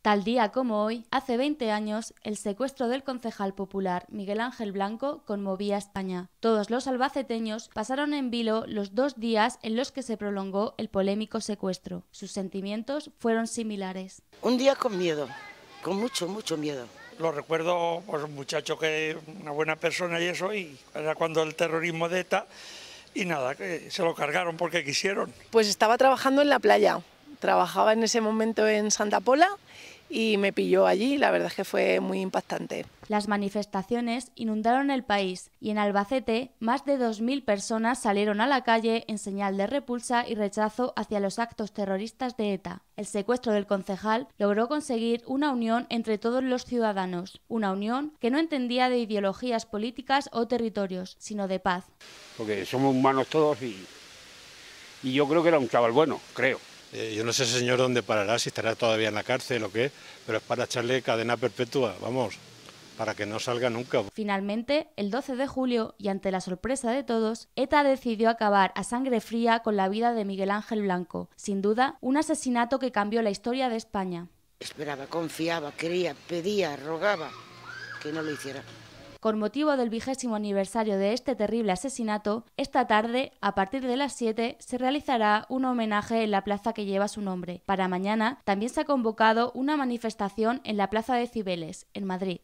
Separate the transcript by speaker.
Speaker 1: Tal día como hoy, hace 20 años, el secuestro del concejal popular Miguel Ángel Blanco conmovía a España. Todos los albaceteños pasaron en vilo los dos días en los que se prolongó el polémico secuestro. Sus sentimientos fueron similares.
Speaker 2: Un día con miedo, con mucho, mucho miedo. Lo recuerdo por un muchacho que
Speaker 3: una buena persona y eso, y era cuando el terrorismo de ETA, y nada, se lo cargaron porque quisieron.
Speaker 2: Pues estaba trabajando en la playa Trabajaba en ese momento en Santa Pola y me pilló allí, la verdad es que fue muy impactante. Las manifestaciones
Speaker 1: inundaron el país y en Albacete más de 2.000 personas salieron a la calle en señal de repulsa y rechazo hacia los actos terroristas de ETA. El secuestro del concejal logró conseguir una unión entre todos los ciudadanos, una unión que no entendía de ideologías políticas o territorios, sino de paz.
Speaker 3: Porque somos humanos todos y, y yo creo que era un chaval bueno, creo eh, yo no sé señor dónde parará, si estará todavía en la cárcel o qué, pero es para echarle cadena perpetua, vamos, para que no salga nunca.
Speaker 1: Finalmente, el 12 de julio, y ante la sorpresa de todos, ETA decidió acabar a sangre fría con la vida de Miguel Ángel Blanco, sin duda un asesinato que cambió la historia de España. Esperaba, confiaba, quería, pedía, rogaba que no lo hiciera. Con motivo del vigésimo aniversario de este terrible asesinato, esta tarde, a partir de las 7, se realizará un homenaje en la plaza que lleva su nombre. Para mañana también se ha convocado una manifestación en la plaza de Cibeles, en Madrid.